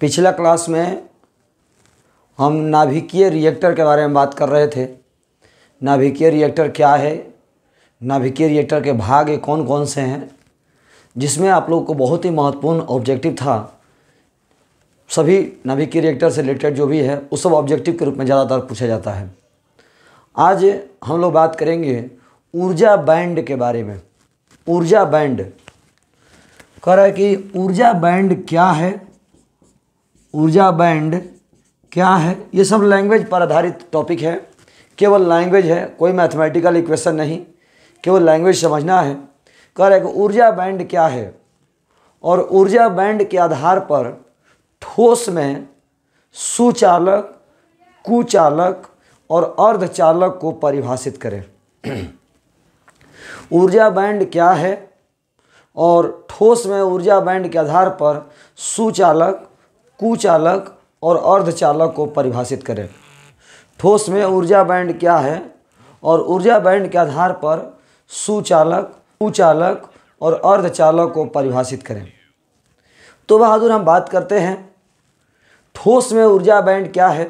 पिछला क्लास में हम नाभिकीय रिएक्टर के बारे में बात कर रहे थे नाभिकीय रिएक्टर क्या है नाभिकीय रिएक्टर के भाग कौन कौन से हैं जिसमें आप लोग को बहुत ही महत्वपूर्ण ऑब्जेक्टिव था सभी नाभिकीय रिएक्टर से रिलेटेड जो भी है उस सब ऑब्जेक्टिव के रूप में ज़्यादातर पूछा जाता है आज हम लोग बात करेंगे ऊर्जा बैंड के बारे में ऊर्जा बैंड कह रहा है कि ऊर्जा बैंड क्या है ऊर्जा बैंड क्या है ये सब लैंग्वेज पर आधारित टॉपिक है केवल लैंग्वेज है कोई मैथमेटिकल इक्वेशन नहीं केवल लैंग्वेज समझना है कह रहे ऊर्जा बैंड क्या है और ऊर्जा बैंड के आधार पर ठोस में सुचालक कुचालक और अर्धचालक को परिभाषित करें ऊर्जा बैंड क्या है और ठोस में ऊर्जा बैंड के आधार पर सुचालक कुचालक और अर्धचालक को परिभाषित करें ठोस में ऊर्जा बैंड क्या है और ऊर्जा बैंड के आधार पर सुचालक कुचालक और अर्धचालक को परिभाषित करें तो बहादुर हम बात करते हैं ठोस में ऊर्जा बैंड क्या है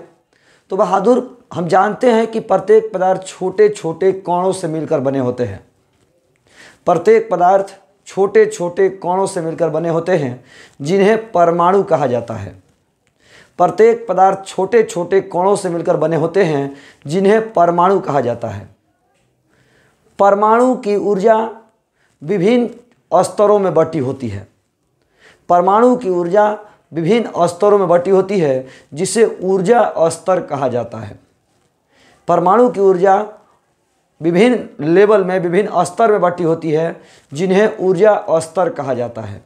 तो बहादुर हम जानते हैं कि प्रत्येक पदार्थ छोटे छोटे कणों से मिलकर बने होते हैं प्रत्येक पदार्थ छोटे छोटे कोणों से मिलकर बने होते हैं जिन्हें परमाणु कहा जाता है प्रत्येक पदार्थ छोटे छोटे कोणों से मिलकर बने होते हैं जिन्हें परमाणु कहा जाता है परमाणु की ऊर्जा विभिन्न स्तरों में बटी होती है परमाणु की ऊर्जा विभिन्न स्तरों में बटी होती है जिसे ऊर्जा स्तर कहा जाता है परमाणु की ऊर्जा विभिन्न लेवल में विभिन्न स्तर में बटी होती है जिन्हें ऊर्जा स्तर कहा जाता है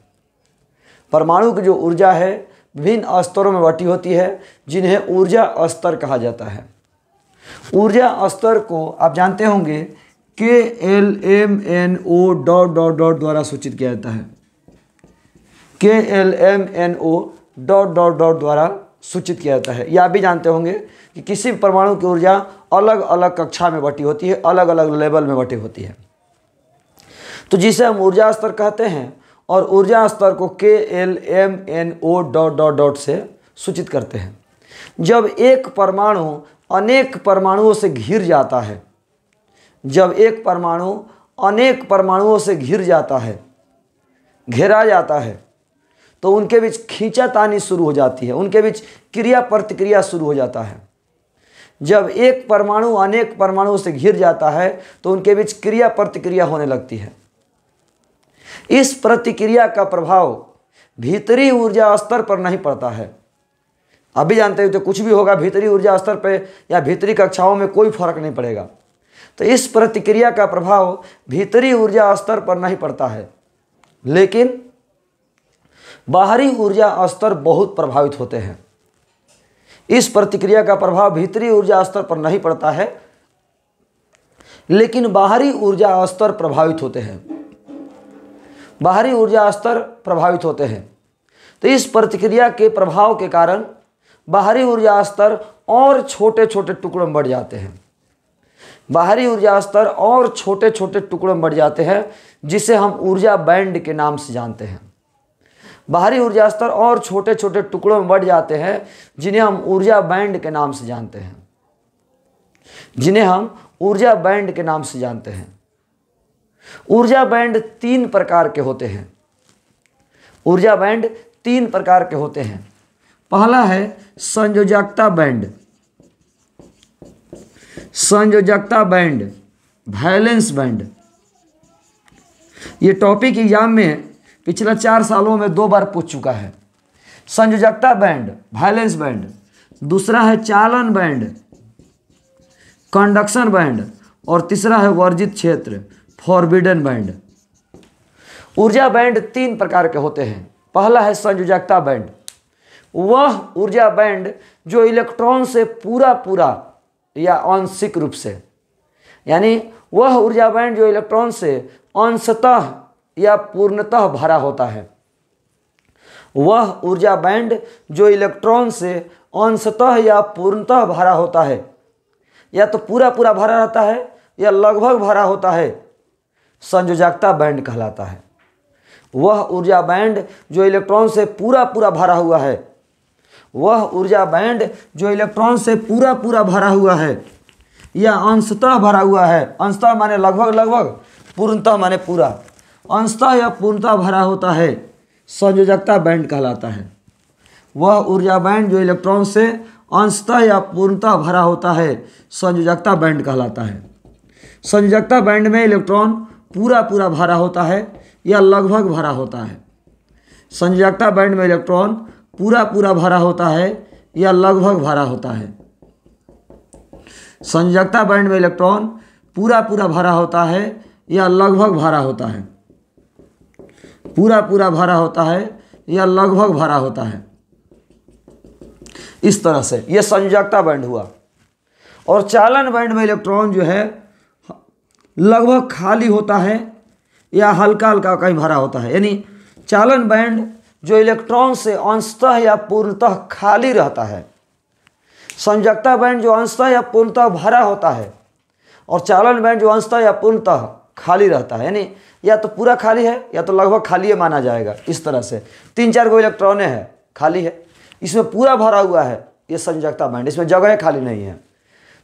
परमाणु की जो ऊर्जा है विभिन्न स्तरों में बटी होती है जिन्हें ऊर्जा स्तर कहा जाता है ऊर्जा स्तर को आप जानते होंगे K L M N O dot dot dot द्वारा सूचित किया जाता है K L M N O dot dot dot द्वारा सूचित किया जाता है या आप भी जानते होंगे कि किसी भी परमाणु की ऊर्जा अलग अलग कक्षा में बटी होती है अलग अलग लेवल में बटी होती है तो जिसे हम ऊर्जा स्तर कहते हैं और ऊर्जा स्तर को K L M N O dot dot dot से सूचित करते हैं जब एक परमाणु अनेक परमाणुओं से घिर जाता है जब एक परमाणु अनेक परमाणुओं से घिर जाता है घेरा जाता है तो उनके बीच खींचातानी शुरू हो जाती है उनके बीच क्रिया प्रतिक्रिया शुरू हो जाता है जब एक परमाणु अनेक परमाणु से घिर जाता है तो उनके बीच क्रिया प्रतिक्रिया होने लगती है इस प्रतिक्रिया का प्रभाव भीतरी ऊर्जा स्तर पर नहीं पड़ता है अभी जानते हो तो कुछ भी होगा भीतरी ऊर्जा स्तर पर या भीतरी कक्षाओं में कोई फर्क नहीं पड़ेगा तो इस प्रतिक्रिया का प्रभाव भीतरी ऊर्जा स्तर पर नहीं पड़ता है लेकिन बाहरी ऊर्जा स्तर बहुत प्रभावित होते हैं इस प्रतिक्रिया का प्रभाव भीतरी ऊर्जा स्तर पर नहीं पड़ता है लेकिन बाहरी ऊर्जा स्तर प्रभावित होते हैं बाहरी ऊर्जा स्तर प्रभावित होते हैं तो इस प्रतिक्रिया के प्रभाव के कारण बाहरी ऊर्जा स्तर और छोटे छोटे टुकड़ों में बढ़ जाते हैं बाहरी ऊर्जा स्तर और छोटे छोटे टुकड़ों में बढ़ जाते हैं जिसे हम ऊर्जा बैंड के नाम से जानते हैं बाहरी ऊर्जा स्तर और छोटे छोटे टुकड़ों में बढ़ जाते हैं जिन्हें हम ऊर्जा बैंड के नाम से जानते हैं जिन्हें हम ऊर्जा बैंड के नाम से जानते हैं ऊर्जा बैंड तीन प्रकार के होते हैं ऊर्जा बैंड तीन प्रकार के होते हैं पहला है संयोजकता बैंड संयोजकता बैंड वैलेंस बैंड ये टॉपिक एग्जाम में पिछले चार सालों में दो बार पूछ चुका है संयोजकता बैंड वायलेंस बैंड दूसरा है चालन बैंड कंडक्शन बैंड और तीसरा है वर्जित क्षेत्र फॉरबिडन बैंड ऊर्जा बैंड तीन प्रकार के होते हैं पहला है संयोजकता बैंड वह ऊर्जा बैंड जो इलेक्ट्रॉन से पूरा पूरा या आंशिक रूप से यानी वह ऊर्जा बैंड जो इलेक्ट्रॉन से अंशतः या पूर्णतः भरा होता है वह ऊर्जा बैंड जो इलेक्ट्रॉन से अंशतः या पूर्णतः भरा होता है या तो पूरा पूरा भरा रहता है या लगभग भरा होता है संयोजकता बैंड कहलाता है वह ऊर्जा बैंड जो इलेक्ट्रॉन से पूरा पूरा भरा हुआ है वह ऊर्जा बैंड जो इलेक्ट्रॉन से पूरा पूरा भरा हुआ है या अंशतः भरा हुआ है अंशतः माने लगभग लगभग पूर्णतः माने पूरा अंशता या पूर्णता भरा होता है संयोजकता बैंड कहलाता है वह ऊर्जा बैंड जो इलेक्ट्रॉन से अंशतः या पूर्णता भरा होता है संयोजकता बैंड कहलाता है संयोजकता बैंड में इलेक्ट्रॉन पूरा पूरा भरा होता है या लगभग भरा होता है संयोजकता बैंड में इलेक्ट्रॉन पूरा पूरा भरा होता है या लगभग भरा होता है संयोजकता बैंड में इलेक्ट्रॉन पूरा पूरा भरा होता है या लगभग भरा होता है पूरा पूरा भरा होता है या लगभग भरा होता है इस तरह से यह संयोजकता बैंड हुआ और चालन बैंड में इलेक्ट्रॉन जो है लगभग खाली होता है या हल्का हल्का कहीं भरा होता है यानी चालन बैंड जो इलेक्ट्रॉन से अंशतः या पूर्णतः खाली रहता है संयोजकता बैंड जो अंशतः या पूर्णतः भरा होता है और चालन बैंड जो अंशतः या पूर्णतः खाली रहता है यानी या तो पूरा खाली है या तो लगभग खाली है माना जाएगा इस तरह से तीन चार गो इलेक्ट्रॉने हैं खाली है इसमें पूरा भरा हुआ है ये संयोजकता बैंड इसमें जगह खाली नहीं है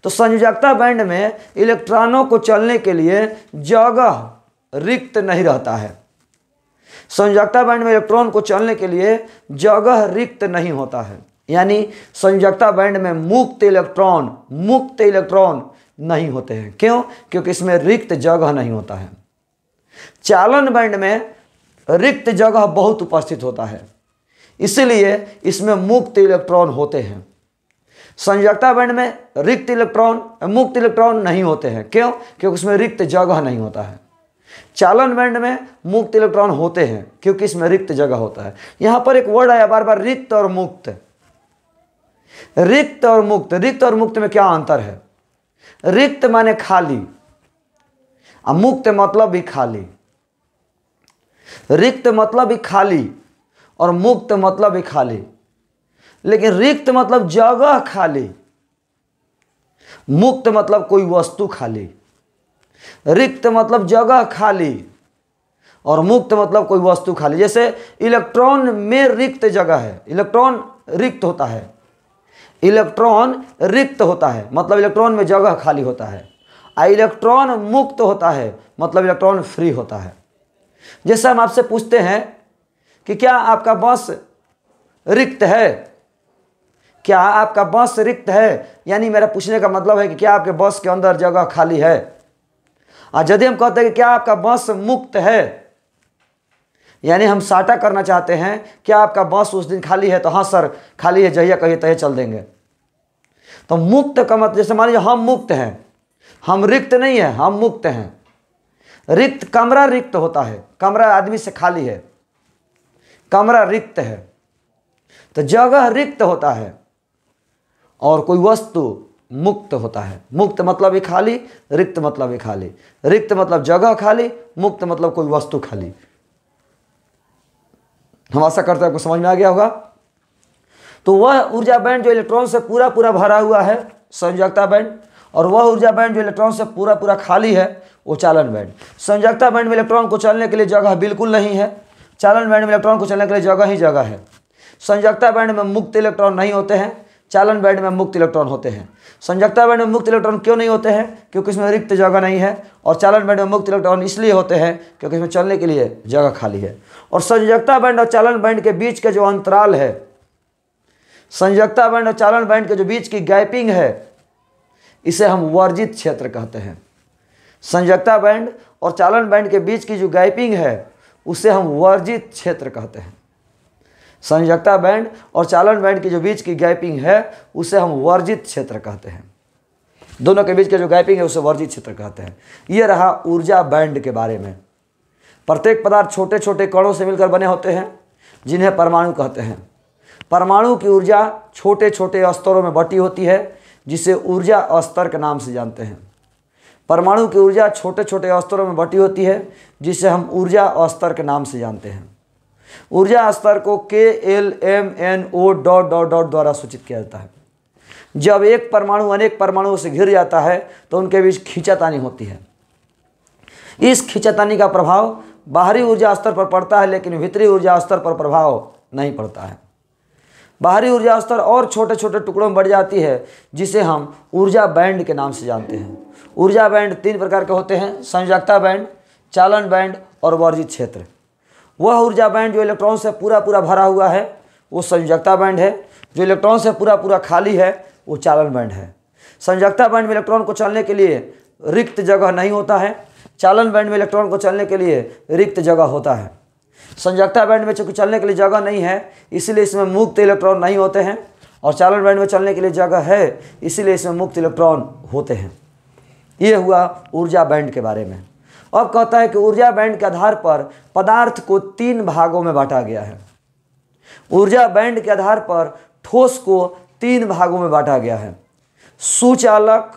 तो संयोजकता बैंड में इलेक्ट्रॉनों को चलने के लिए जगह रिक्त नहीं रहता है संयोजकता बैंड में इलेक्ट्रॉन को चलने के लिए जगह रिक्त नहीं होता है यानी संयोजकता बैंड में मुक्त इलेक्ट्रॉन मुक्त इलेक्ट्रॉन नहीं होते हैं क्यों क्योंकि इसमें रिक्त जगह नहीं होता है चालन बैंड में रिक्त जगह बहुत उपस्थित होता है इसलिए इसमें मुक्त इलेक्ट्रॉन होते हैं संयोजकता बैंड में रिक्त इलेक्ट्रॉन मुक्त इलेक्ट्रॉन नहीं होते हैं क्यों क्योंकि उसमें रिक्त जगह नहीं होता है चालन बैंड में मुक्त इलेक्ट्रॉन होते हैं क्योंकि इसमें रिक्त जगह होता है यहां पर एक वर्ड आया बार बार रिक्त और मुक्त रिक्त और मुक्त रिक्त और मुक्त में क्या अंतर है रिक्त माने खाली आ मुक्त मतलब भी खाली रिक्त मतलब भी खाली और मुक्त मतलब भी खाली लेकिन रिक्त मतलब जगह खाली मुक्त मतलब कोई वस्तु खाली रिक्त मतलब जगह खाली और मुक्त मतलब कोई वस्तु खाली जैसे इलेक्ट्रॉन में रिक्त जगह है इलेक्ट्रॉन रिक्त होता है इलेक्ट्रॉन रिक्त होता है मतलब इलेक्ट्रॉन में जगह खाली होता है इलेक्ट्रॉन मुक्त होता है मतलब इलेक्ट्रॉन फ्री होता है जैसे हम आपसे पूछते हैं कि क्या आपका बस रिक्त है क्या आपका बस रिक्त है यानी मेरा पूछने का मतलब है कि क्या आपके बस के अंदर जगह खाली है और यदि हम कहते हैं कि क्या आपका बस मुक्त है यानी हम साटा करना चाहते हैं क्या आपका बस उस दिन खाली है तो हाँ सर खाली है जहिया कहिए तहे चल देंगे तो मुक्त का मतलब जैसे मान लीजिए हम मुक्त हैं हम रिक्त नहीं है हम मुक्त हैं रिक्त कमरा रिक्त होता है कमरा आदमी से खाली है कमरा रिक्त है तो जगह रिक्त होता है और कोई वस्तु मुक्त होता है मुक्त मतलब ही खाली रिक्त मतलब ही खाली रिक्त मतलब जगह खाली मुक्त मतलब कोई वस्तु खाली हम आशा करते हैं आपको समझ में आ गया होगा तो वह ऊर्जा बैंड जो इलेक्ट्रॉन से पूरा पूरा भरा हुआ है संयोजकता बैंड और वह ऊर्जा बैंड जो इलेक्ट्रॉन से पूरा पूरा खाली है वो चालन बैंड संजकता बैंड में इलेक्ट्रॉन को चलने के लिए जगह बिल्कुल नहीं है चालन बैंड में इलेक्ट्रॉन को चलने के लिए जगह ही जगह है संजकता बैंड में मुक्त इलेक्ट्रॉन नहीं होते हैं चालन बैंड में मुक्त इलेक्ट्रॉन होते हैं संजकता बैंड में मुक्त इलेक्ट्रॉन क्यों नहीं होते हैं क्योंकि इसमें रिक्त जगह नहीं है और चालन बैंड में मुक्त इलेक्ट्रॉन इसलिए होते हैं क्योंकि इसमें चलने के लिए जगह खाली है और संजकता बैंड और चालन बैंड के बीच का जो अंतराल है संजकता बैंड और चालन बैंड के जो बीच की गैपिंग है इसे हम वर्जित क्षेत्र कहते हैं संयोजकता बैंड और चालन बैंड के बीच की जो गैपिंग है उसे हम वर्जित क्षेत्र कहते हैं संयोजकता बैंड और चालन बैंड के जो बीच की गैपिंग है उसे हम वर्जित क्षेत्र कहते हैं दोनों के बीच के जो गैपिंग है उसे वर्जित क्षेत्र कहते हैं यह रहा ऊर्जा बैंड के बारे में प्रत्येक पदार्थ छोटे छोटे कणों से मिलकर बने होते हैं जिन्हें परमाणु कहते हैं परमाणु की ऊर्जा छोटे छोटे स्तरों में बटी होती है जिसे ऊर्जा अस्तर के नाम से जानते हैं परमाणु की ऊर्जा छोटे छोटे स्तरों में बटी होती है जिसे हम ऊर्जा स्तर के नाम से जानते हैं ऊर्जा स्तर को K L M N O dot dot dot द्वारा सूचित किया जाता है जब एक परमाणु अनेक परमाणुओं से घिर जाता है तो उनके बीच खींचातानी होती है इस खींचातानी का प्रभाव बाहरी ऊर्जा स्तर पर पड़ता है लेकिन भीतरी ऊर्जा स्तर पर प्रभाव नहीं पड़ता है बाहरी ऊर्जा स्तर और छोटे छोटे टुकड़ों में बढ़ जाती है जिसे हम ऊर्जा बैंड के नाम से जानते हैं ऊर्जा बैंड तीन प्रकार के होते हैं संयोजकता बैंड चालन बैंड और वर्जित क्षेत्र वह ऊर्जा बैंड जो इलेक्ट्रॉन से पूरा पूरा भरा हुआ है वो संयोजकता बैंड है जो इलेक्ट्रॉन से पूरा पूरा खाली है वो चालन बैंड है संयोजकता बैंड में इलेक्ट्रॉन को चलने के लिए रिक्त जगह नहीं होता है चालन बैंड में इलेक्ट्रॉन को चलने के लिए रिक्त जगह होता है संजकता बैंड में चूंकि चलने के लिए जगह नहीं है इसीलिए इसमें मुक्त इलेक्ट्रॉन नहीं होते हैं और चालन बैंड में चलने के लिए जगह है इसीलिए इसमें मुक्त इलेक्ट्रॉन होते हैं ये हुआ ऊर्जा बैंड के बारे में अब कहता है कि ऊर्जा बैंड के आधार पर पदार्थ को तीन भागों में बांटा गया है ऊर्जा बैंड के आधार पर ठोस को तीन भागों में बांटा गया है सुचालक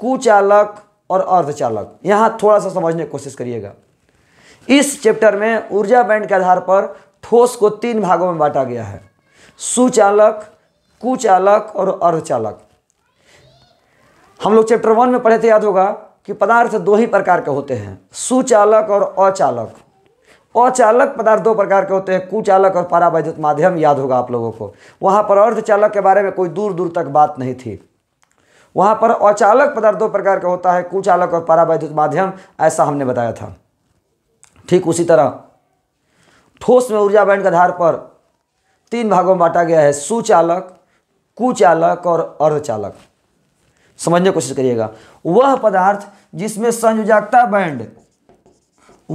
कुचालक और अर्धचालक यहाँ थोड़ा सा समझने की कोशिश करिएगा इस चैप्टर में ऊर्जा बैंड के आधार पर ठोस को तीन भागों में बांटा गया है सुचालक कुचालक और अर्धचालक हम लोग चैप्टर वन में पढ़े थे याद होगा कि पदार्थ दो ही प्रकार के होते हैं सुचालक और अचालक अचालक पदार्थ दो प्रकार के होते हैं कुचालक और पारावैद्युत माध्यम याद होगा आप लोगों को वहाँ पर अर्धचालक के बारे में कोई दूर दूर तक बात नहीं थी वहाँ पर अचालक पदार्थ दो प्रकार का होता है कुचालक और पारावैद्युत माध्यम ऐसा हमने बताया था ठीक उसी तरह ठोस में ऊर्जा बैंड के आधार पर तीन भागों में बांटा गया है सुचालक कुचालक और अर्धचालक समझने की कोशिश करिएगा वह पदार्थ जिसमें संयोजकता बैंड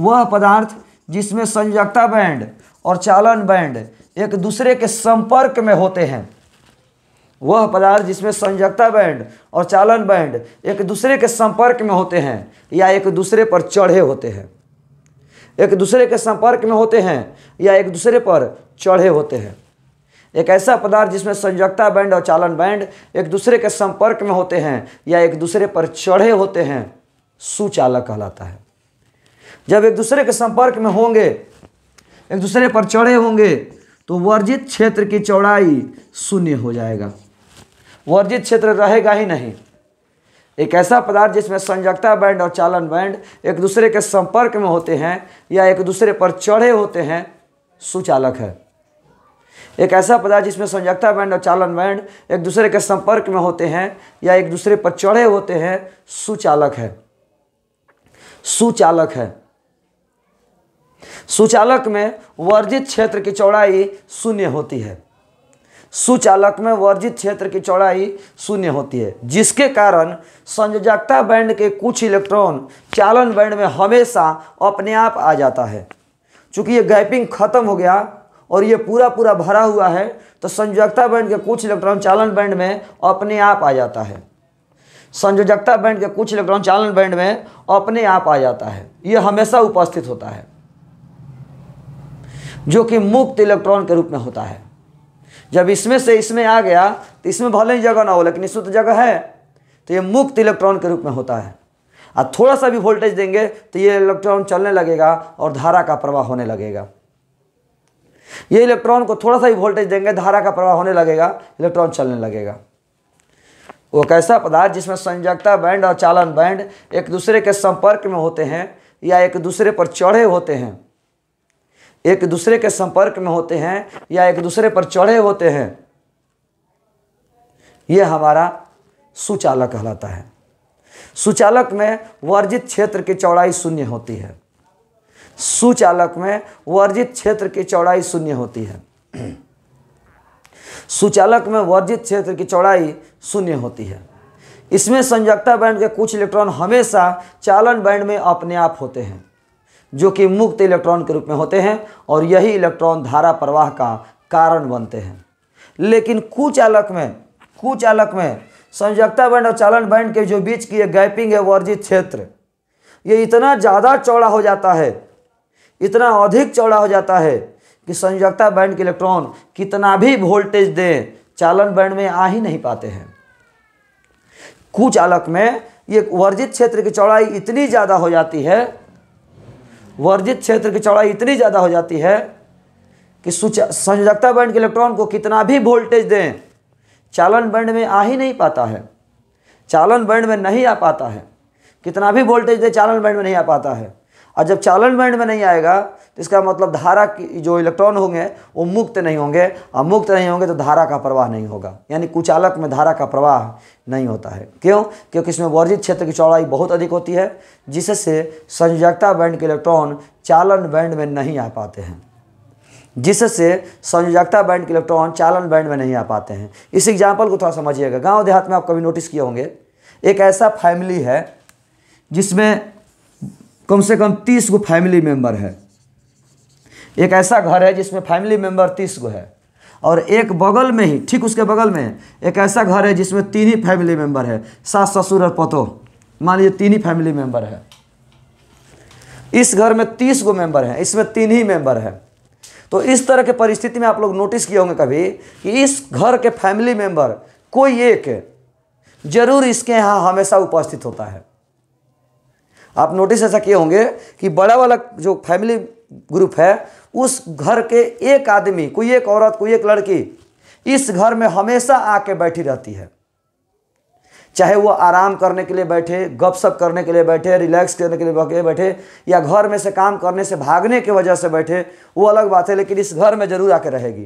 वह पदार्थ जिसमें संयोजकता बैंड और चालन बैंड एक दूसरे के संपर्क में होते हैं वह पदार्थ जिसमें संयोजकता बैंड और चालन बैंड एक दूसरे के संपर्क में होते हैं या एक दूसरे पर चढ़े होते हैं एक दूसरे के संपर्क में होते हैं या एक दूसरे पर चढ़े होते हैं एक ऐसा पदार्थ जिसमें संयोगता बैंड और चालन बैंड एक दूसरे के संपर्क में होते हैं या एक दूसरे पर चढ़े होते हैं सुचालक कहलाता है जब एक दूसरे के संपर्क में होंगे एक दूसरे पर चढ़े होंगे तो वर्जित क्षेत्र की चौड़ाई शून्य हो जाएगा वर्जित क्षेत्र रहेगा ही नहीं एक ऐसा पदार्थ जिसमें संजकता बैंड और चालन बैंड एक दूसरे के संपर्क में होते हैं या एक दूसरे पर चढ़े होते हैं सुचालक है एक ऐसा पदार्थ जिसमें संजकता बैंड और चालन बैंड एक दूसरे के संपर्क में होते हैं या एक दूसरे पर चढ़े होते हैं सुचालक है सुचालक है सुचालक में वर्जित क्षेत्र की चौड़ाई शून्य होती है सुचालक में वर्जित क्षेत्र की चौड़ाई शून्य होती है जिसके कारण संयोजकता बैंड के कुछ इलेक्ट्रॉन चालन बैंड में हमेशा अपने आप आ जाता है चूँकि ये गैपिंग खत्म हो गया और ये पूरा पूरा भरा हुआ है तो संयोजकता बैंड के कुछ इलेक्ट्रॉन चालन बैंड में अपने आप आ जाता है संयोजकता बैंड के कुछ इलेक्ट्रॉन चालन बैंड में अपने आप आ जाता है ये हमेशा उपस्थित होता है जो कि मुक्त इलेक्ट्रॉन के रूप में होता है जब इसमें से इसमें आ गया तो इसमें भले ही जगह ना हो लेकिन इसमें तो जगह है तो ये मुक्त इलेक्ट्रॉन के रूप में होता है और थोड़ा सा भी वोल्टेज देंगे तो ये इलेक्ट्रॉन चलने लगेगा और धारा का प्रवाह होने लगेगा ये इलेक्ट्रॉन को थोड़ा सा भी वोल्टेज देंगे धारा का प्रवाह होने लगेगा इलेक्ट्रॉन चलने लगेगा वो कैसा पदार्थ जिसमें संजकता बैंड और चालन बैंड एक दूसरे के संपर्क में होते हैं या एक दूसरे पर चढ़े होते हैं एक दूसरे के संपर्क में होते हैं या एक दूसरे पर चढ़े होते हैं यह हमारा सुचालक कहलाता है सुचालक में वर्जित क्षेत्र की चौड़ाई शून्य होती है सुचालक में वर्जित क्षेत्र की चौड़ाई शून्य होती है सुचालक में वर्जित क्षेत्र की चौड़ाई शून्य होती है इसमें संयक्ता बैंड के कुछ इलेक्ट्रॉन हमेशा चालन बैंड में अपने आप होते हैं जो कि मुक्त इलेक्ट्रॉन के रूप में होते हैं और यही इलेक्ट्रॉन धारा प्रवाह का कारण बनते हैं लेकिन कुचालक में कुचालक में संयोजकता बैंड और चालन बैंड के जो बीच की गैपिंग है वर्जित क्षेत्र ये इतना ज़्यादा चौड़ा हो जाता है इतना अधिक चौड़ा हो जाता है कि संयोजकता बैंड के इलेक्ट्रॉन कितना भी वोल्टेज दें चालन बैंड में आ ही नहीं पाते हैं कुचालक में ये वर्जित क्षेत्र की चौड़ाई इतनी ज़्यादा हो जाती है वर्जित क्षेत्र की चौड़ाई इतनी ज़्यादा हो जाती है कि संयोजकता बैंड के इलेक्ट्रॉन को कितना भी वोल्टेज दें चालन बैंड में आ ही नहीं पाता है चालन बैंड में नहीं आ पाता है कितना भी वोल्टेज दे चालन बैंड में नहीं आ पाता है और जब चालन बैंड में नहीं आएगा तो इसका मतलब धारा की जो इलेक्ट्रॉन होंगे वो मुक्त नहीं होंगे और मुक्त नहीं होंगे तो धारा का प्रवाह नहीं होगा यानी कुचालक में धारा का प्रवाह नहीं होता है क्यों क्योंकि इसमें वर्जित क्षेत्र की चौड़ाई बहुत अधिक होती है जिससे संयोजकता बैंड के इलेक्ट्रॉन चालन बैंड में नहीं आ पाते हैं जिससे संयोजकता बैंड के इलेक्ट्रॉन चालन बैंड में नहीं आ पाते हैं इस एग्जाम्पल को थोड़ा समझिएगा गाँव देहात में आप कभी नोटिस किए होंगे एक ऐसा फैमिली है जिसमें कम से कम तीस गो फैमिली मेम्बर है एक ऐसा घर है जिसमें फैमिली मेम्बर तीस गो है और एक बगल में ही ठीक उसके बगल में एक ऐसा घर है जिसमें तीन ही फैमिली मेम्बर है सास ससुर और पतो मान लीजिए तीन ही फैमिली मेम्बर है इस घर में तीस गो मेंबर हैं इसमें तीन ही मेंबर हैं तो इस तरह के परिस्थिति में आप लोग नोटिस किए होंगे कभी कि इस घर के फैमिली मेंबर कोई एक जरूर इसके यहाँ हमेशा उपस्थित होता है आप नोटिस ऐसा किए होंगे कि बड़ा वाला जो फैमिली ग्रुप है उस घर के एक आदमी कोई एक औरत कोई एक लड़की इस घर में हमेशा आके बैठी रहती है चाहे वो आराम करने के लिए बैठे गपशप करने के लिए बैठे रिलैक्स करने के लिए बैठे या घर में से काम करने से भागने की वजह से बैठे वो अलग बात है लेकिन इस घर में जरूर आके रहेगी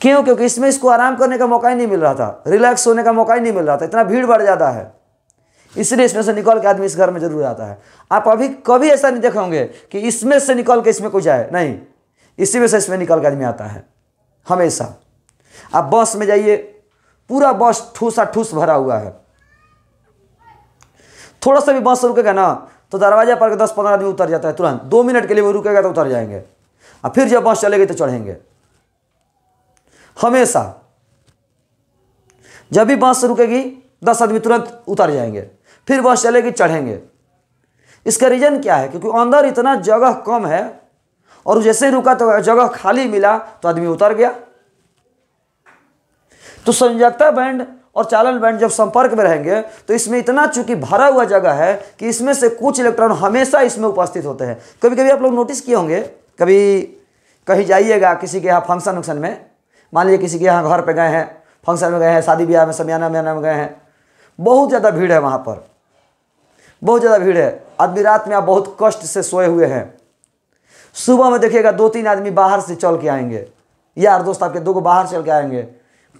क्यों क्योंकि इसमें इसको आराम करने का मौका ही नहीं मिल रहा था रिलैक्स होने का मौका ही नहीं मिल रहा था इतना भीड़ बढ़ जाता है इसलिए इसमें से निकल के आदमी इस घर में जरूर आता है आप अभी कभी ऐसा नहीं देखे होंगे कि इसमें से निकल के इसमें कोई जाए नहीं इसी में से इसमें निकल के आदमी आता है हमेशा आप बस में जाइए पूरा बस ठूसा ठूस भरा हुआ है थोड़ा सा भी बस रुकेगा ना तो दरवाजा पर दस पंद्रह आदमी उतर जाता है तुरंत दो मिनट के लिए वो रुकेगा तो उतर जाएंगे और फिर जब बस चलेगी तो चढ़ेंगे हमेशा जब भी बस रुकेगी दस आदमी तुरंत उतर जाएंगे फिर बस चले कि चढ़ेंगे इसका रीज़न क्या है क्योंकि अंदर इतना जगह कम है और जैसे ही रुका तो जगह खाली मिला तो आदमी उतर गया तो संयोजकता बैंड और चालन बैंड जब संपर्क में रहेंगे तो इसमें इतना चूंकि भरा हुआ जगह है कि इसमें से कुछ इलेक्ट्रॉन हमेशा इसमें उपस्थित होते हैं कभी कभी आप लोग नोटिस किए होंगे कभी कहीं जाइएगा किसी के यहाँ फंक्शन वंक्शन में मान लीजिए किसी के यहाँ घर पर गए हैं फंक्शन में गए हैं शादी ब्याह में समियाना मियाना में गए हैं बहुत ज़्यादा भीड़ है वहाँ पर बहुत ज़्यादा भीड़ है आदमी रात में आप बहुत कष्ट से सोए हुए हैं सुबह में देखिएगा दो तीन आदमी बाहर से चल के आएंगे यार दोस्त आपके दो को बाहर चल के आएंगे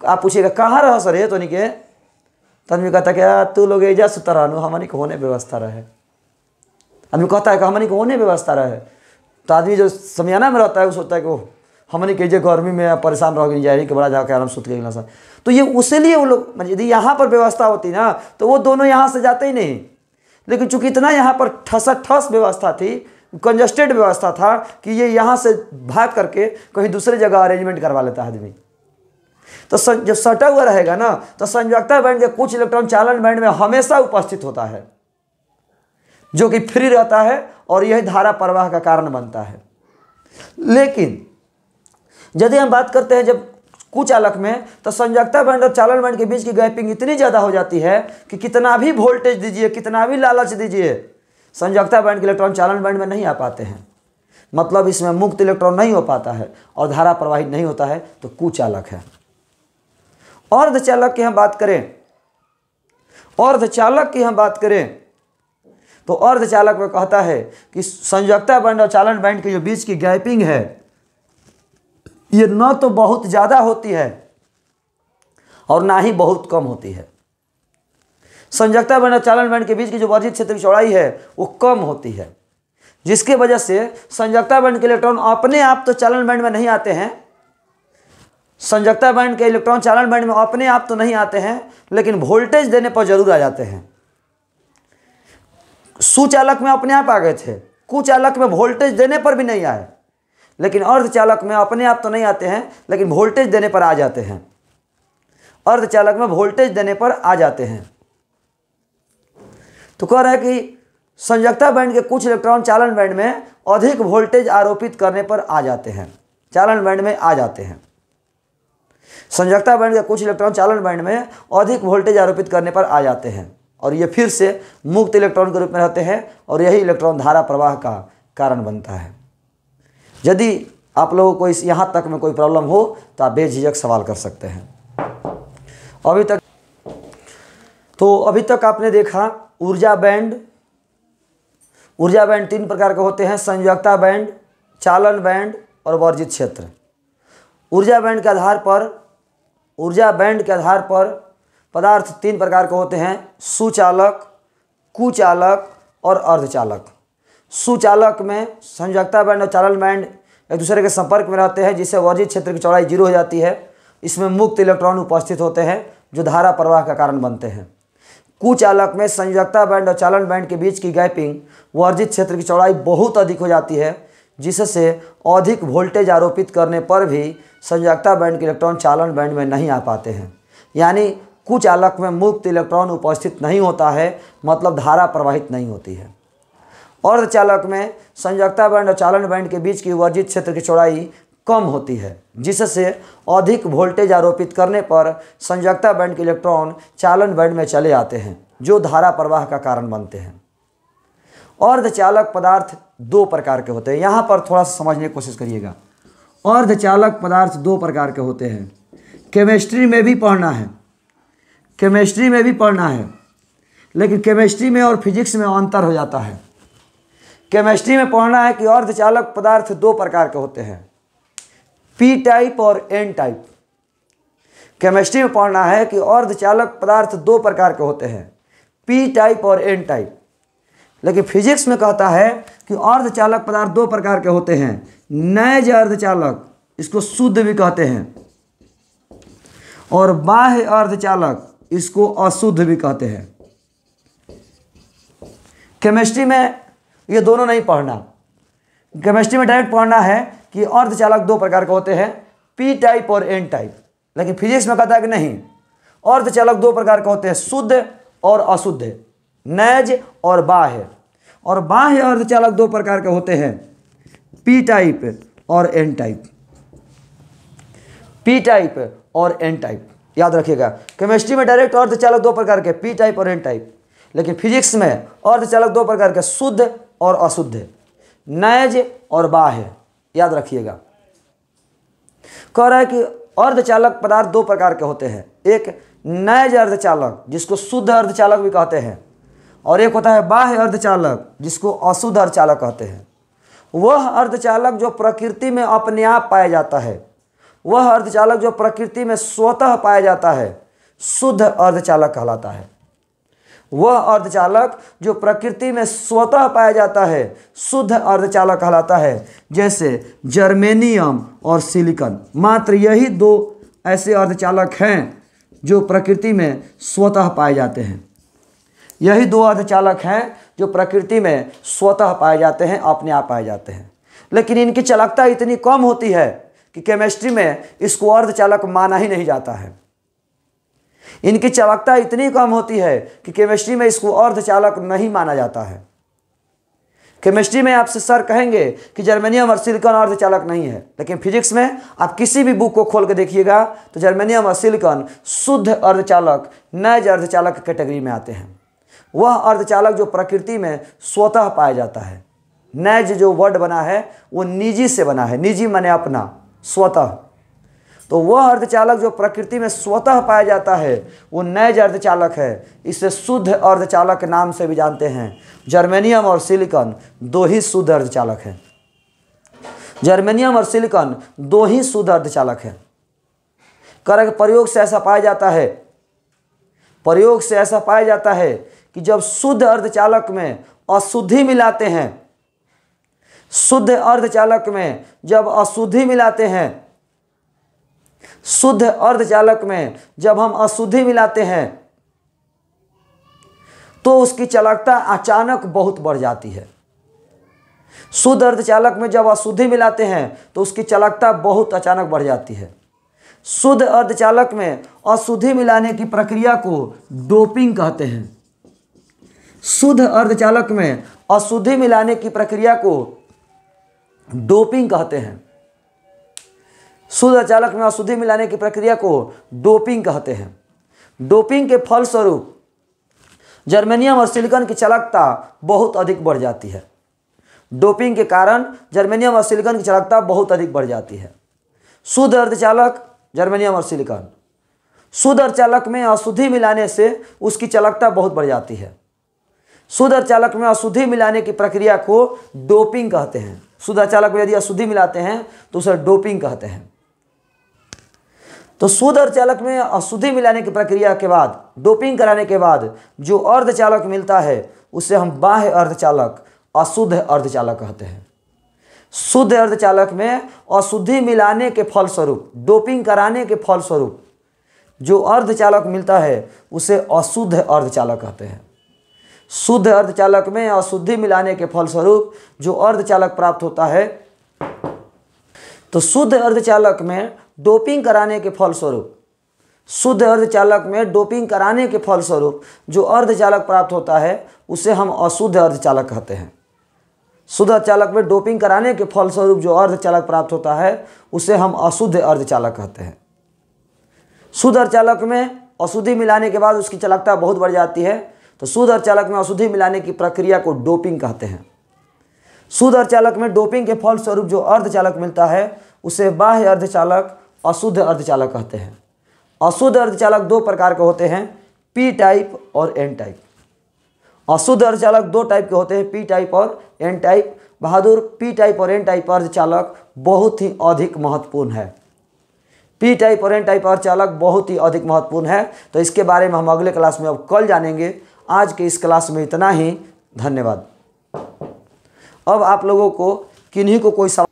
आप पूछिएगा कहाँ रहो सर ये तो नहीं के तो आदमी कहता क्या तू लोग एजा सुता आनो हमने को होने व्यवस्था रहे आदमी कहता है कि हमने को होने व्यवस्था रहे तो आदमी जो समियाना में रहता है वो सोचता है कि ओह हमने के जे गर्मी में परेशान रह गई जाए कि बड़ा जाकर आराम सुत गई ना सर तो ये उसे लिए वो लोग मतलब यदि यहाँ पर व्यवस्था होती ना तो वो दोनों यहाँ से जाते ही नहीं लेकिन चूंकि इतना यहाँ पर ठसा ठस व्यवस्था थी कंजस्टेड व्यवस्था था कि ये यहाँ से भाग करके कहीं दूसरे जगह अरेंजमेंट करवा लेता है आदमी तो जब सटा हुआ रहेगा ना तो संयोगता बैंड के कुछ इलेक्ट्रॉन चालन बैंड में हमेशा उपस्थित होता है जो कि फ्री रहता है और यही धारा प्रवाह का कारण बनता है लेकिन यदि हम बात करते हैं जब कुचालक में तो संजकता बैंड और चालन बैंड के बीच की गैपिंग इतनी ज़्यादा हो जाती है कि कितना भी वोल्टेज दीजिए कितना भी लालच दीजिए संजकता बैंड के इलेक्ट्रॉन चालन बैंड में नहीं आ पाते हैं मतलब इसमें मुक्त इलेक्ट्रॉन नहीं हो पाता है और धारा प्रवाहित नहीं होता है तो कुचालक है अर्धचालक की हम बात करें अर्धचालक की हम बात करें तो अर्धचालक में कहता है कि संयोजकता बैंड और चालन बैंड के जो बीच की गैपिंग है ये न तो बहुत ज़्यादा होती है और ना ही बहुत कम होती है संजकता बैंड और चालन बैंड के बीच की जो वर्जित क्षेत्र की चौड़ाई है वो कम होती है जिसके वजह से संजकता बैंड के इलेक्ट्रॉन अपने आप तो चालन बैंड में नहीं आते हैं संजकता बैंड के इलेक्ट्रॉन चालन बैंड में अपने आप तो नहीं आते हैं लेकिन वोल्टेज देने पर जरूर आ जाते हैं सुचालक में अपने आप आ गए थे कुचालक में वोल्टेज देने पर भी नहीं आए लेकिन अर्धचालक में अपने आप तो नहीं आते हैं लेकिन वोल्टेज देने पर आ जाते हैं अर्धचालक में वोल्टेज देने पर आ जाते हैं तो कह रहा है कि संजकता बैंड के कुछ इलेक्ट्रॉन चालन बैंड में अधिक वोल्टेज आरोपित करने पर आ जाते हैं चालन बैंड में आ जाते हैं संजकता बैंड के कुछ इलेक्ट्रॉन चालन बैंड में अधिक वोल्टेज आरोपित करने पर आ जाते हैं और ये फिर से मुक्त इलेक्ट्रॉन के रूप में रहते हैं और यही इलेक्ट्रॉन धारा प्रवाह का कारण बनता है यदि आप लोगों को इस यहाँ तक में कोई प्रॉब्लम हो तो आप बेझिझक सवाल कर सकते हैं अभी तक तो अभी तक आपने देखा ऊर्जा बैंड ऊर्जा बैंड तीन प्रकार के होते हैं संयोगता बैंड चालन बैंड और वर्जित क्षेत्र ऊर्जा बैंड के आधार पर ऊर्जा बैंड के आधार पर पदार्थ तीन प्रकार के होते हैं सुचालक कुचालक और अर्धचालक सुचालक में संयोजकता बैंड और चालन बैंड एक दूसरे के संपर्क में रहते हैं जिससे वर्जित क्षेत्र की चौड़ाई जीरो हो जाती है इसमें मुक्त इलेक्ट्रॉन उपस्थित होते हैं जो धारा प्रवाह का कारण बनते हैं कुचालक में संयोजकता बैंड और चालन बैंड के बीच की गैपिंग वर्जित क्षेत्र की चौड़ाई बहुत अधिक हो जाती है जिससे अधिक वोल्टेज आरोपित करने पर भी संयोजकता बैंड के इलेक्ट्रॉन चालन बैंड में नहीं आ पाते हैं यानी कुचालक में मुक्त इलेक्ट्रॉन उपस्थित नहीं होता है मतलब धारा प्रवाहित नहीं होती है अर्ध चालक में संयोगता बैंड और चालन बैंड के बीच की वर्जित क्षेत्र की चौड़ाई कम होती है जिससे अधिक वोल्टेज आरोपित करने पर संयोगता बैंड के इलेक्ट्रॉन चालन बैंड में चले आते हैं जो धारा प्रवाह का कारण बनते हैं अर्धचालक पदार्थ दो प्रकार के होते हैं यहाँ पर थोड़ा सा समझने की कोशिश करिएगा अर्धचालक पदार्थ दो प्रकार के होते हैं केमिस्ट्री में भी पढ़ना है केमिस्ट्री में भी पढ़ना है लेकिन केमिस्ट्री में और फिजिक्स में अंतर हो जाता है केमिस्ट्री में पढ़ना है कि अर्धचालक पदार्थ दो प्रकार के होते हैं पी टाइप और एन टाइप केमिस्ट्री में पढ़ना है कि अर्धचालक पदार्थ दो प्रकार के होते हैं पी टाइप और एन टाइप लेकिन फिजिक्स में कहता है कि अर्धचालक पदार्थ दो प्रकार के होते हैं नैज अर्धचालक इसको शुद्ध भी कहते हैं और बाह्य अर्धचालक इसको अशुद्ध भी कहते हैं केमिस्ट्री में ये दोनों नहीं पढ़ना केमिस्ट्री में डायरेक्ट पढ़ना है कि अर्धचालक दो प्रकार के होते हैं पी टाइप और एन टाइप लेकिन फिजिक्स में कहता है कि नहीं अर्धचालक दो प्रकार के होते हैं शुद्ध और अशुद्ध नैज और बाह्य और बाह्य अर्धचालक दो प्रकार के होते हैं पी टाइप और एन टाइप पी टाइप और एन टाइप याद रखिएगा केमिस्ट्री में डायरेक्ट अर्धचालक दो प्रकार के पी टाइप और एन टाइप लेकिन फिजिक्स में अर्धचालक दो प्रकार के शुद्ध और अशुद्ध नैज और बाह्य है याद रखिएगा कह रहा है कि अर्धचालक पदार्थ दो प्रकार के होते हैं एक नैज अर्धचालक जिसको शुद्ध अर्धचालक भी कहते हैं और एक होता है बाह्य अर्धचालक जिसको अशुद्ध अर्धचालक कहते हैं वह अर्धचालक जो प्रकृति में अपने आप पाया जाता है वह अर्धचालक जो प्रकृति में स्वतः पाया जाता है शुद्ध अर्धचालक कहलाता है वह अर्धचालक जो प्रकृति में स्वतः पाया जाता है शुद्ध अर्धचालक कहलाता है जैसे जर्मेनियम और सिलिकन मात्र यही दो ऐसे अर्धचालक हैं जो प्रकृति में स्वतः पाए जाते हैं यही दो अर्धचालक हैं जो प्रकृति में स्वतः पाए जाते हैं अपने आप पाए जाते हैं लेकिन इनकी चालकता इतनी कम होती है कि केमिस्ट्री में इसको अर्धचालक माना ही नहीं जाता है इनकी चवकता इतनी कम होती है कि केमिस्ट्री में इसको अर्धचालक नहीं माना जाता है केमिस्ट्री में आपसे सर कहेंगे कि जर्मेनियम और सिलिकॉन अर्धचालक नहीं है लेकिन फिजिक्स में आप किसी भी बुक को खोल के देखिएगा तो जर्मेनियम और सिलिकॉन शुद्ध अर्धचालक नैज अर्धचालक कैटेगरी में आते हैं वह अर्धचालक जो प्रकृति में स्वतः पाया जाता है नैज जो वर्ड बना है वो निजी से बना है निजी मने अपना स्वतः तो वह अर्धचालक जो प्रकृति में स्वतः पाया जाता है वो नैज अर्धचालक है इसे शुद्ध अर्धचालक के नाम से भी जानते हैं जर्मेनियम और सिलिकॉन दो ही शुद्ध अर्धचालक हैं जर्मेनियम और सिलिकॉन दो ही शुद्ध अर्धचालक हैं करक प्रयोग से ऐसा पाया जाता है प्रयोग से ऐसा पाया जाता है कि जब शुद्ध अर्धचालक में अशुद्धि मिलाते हैं शुद्ध अर्धचालक में जब अशुद्धि मिलाते हैं शुद्ध अर्धचालक में जब हम अशुद्धि मिलाते हैं तो उसकी चालकता अचानक बहुत बढ़ जाती है शुद्ध अर्धचालक में जब अशुद्धि मिलाते हैं तो उसकी चालकता बहुत अचानक बढ़ जाती है शुद्ध अर्धचालक में अशुद्धि मिलाने की प्रक्रिया को डोपिंग कहते हैं शुद्ध अर्धचालक में अशुद्धि मिलाने की प्रक्रिया को डोपिंग कहते हैं शुद्ध अचालक में अशुद्धि मिलाने की प्रक्रिया को डोपिंग कहते हैं डोपिंग के फलस्वरूप जर्मेनियम और सिलिकॉन की चालकता बहुत अधिक बढ़ जाती है डोपिंग के कारण जर्मेनियम और सिलिकॉन की चालकता बहुत अधिक बढ़ जाती है शुद्ध अर्धचालक जर्मेनियम और सिलिकॉन शुद्ध अर्धचालक में अशुद्धि मिलाने से उसकी चालकता बहुत बढ़ जाती है शुद्ध चालक में अशुद्धि मिलाने की प्रक्रिया को डोपिंग कहते हैं शुद्ध अचालक में यदि अशुद्धि मिलाते हैं तो उसे डोपिंग कहते हैं तो शुद्ध अर्धचालक में अशुद्धि मिलाने की प्रक्रिया के बाद डोपिंग कराने के बाद जो अर्धचालक मिलता है उसे हम बाह्य अर्धचालक अशुद्ध अर्धचालक कहते हैं शुद्ध अर्धचालक में अशुद्धि मिलाने के फलस्वरूप डोपिंग कराने के फलस्वरूप जो अर्धचालक मिलता है उसे अशुद्ध अर्धचालक कहते हैं शुद्ध अर्धचालक में अशुद्धि मिलाने के फलस्वरूप जो अर्धचालक प्राप्त होता है तो शुद्ध अर्धचालक में डोपिंग कराने के फलस्वरूप शुद्ध अर्धचालक में डोपिंग कराने के फलस्वरूप जो अर्धचालक प्राप्त होता है उसे हम अशुद्ध अर्धचालक कहते हैं शुद्ध चालक में डोपिंग कराने के फलस्वरूप जो अर्धचालक प्राप्त होता है उसे हम अशुद्ध अर्धचालक कहते हैं शुद्ध अर्धचालक में अशुद्धि मिलाने के बाद उसकी चालकता बहुत बढ़ जाती है तो शुद्ध अर्धचालक में अशुद्धि मिलाने की प्रक्रिया को डोपिंग कहते हैं शुद्ध अर्धचालक में डोपिंग के फलस्वरूप जो अर्धचालक मिलता है उसे बाह्य अर्धचालक अशुद्ध अर्धचालक कहते हैं अशुद्ध अर्धचालक दो प्रकार के होते हैं पी टाइप और एन टाइप अशुद्ध अर्धचालक दो टाइप के होते हैं पी टाइप और एन टाइप बहादुर पी टाइप और एन टाइप अर्धचालक बहुत ही अधिक महत्वपूर्ण है पी टाइप और एन टाइप अर्धचालक बहुत ही अधिक महत्वपूर्ण है तो इसके बारे में हम अगले क्लास में अब कल जानेंगे आज के इस क्लास में इतना ही धन्यवाद अब आप लोगों को किन्हीं को कोई सवाल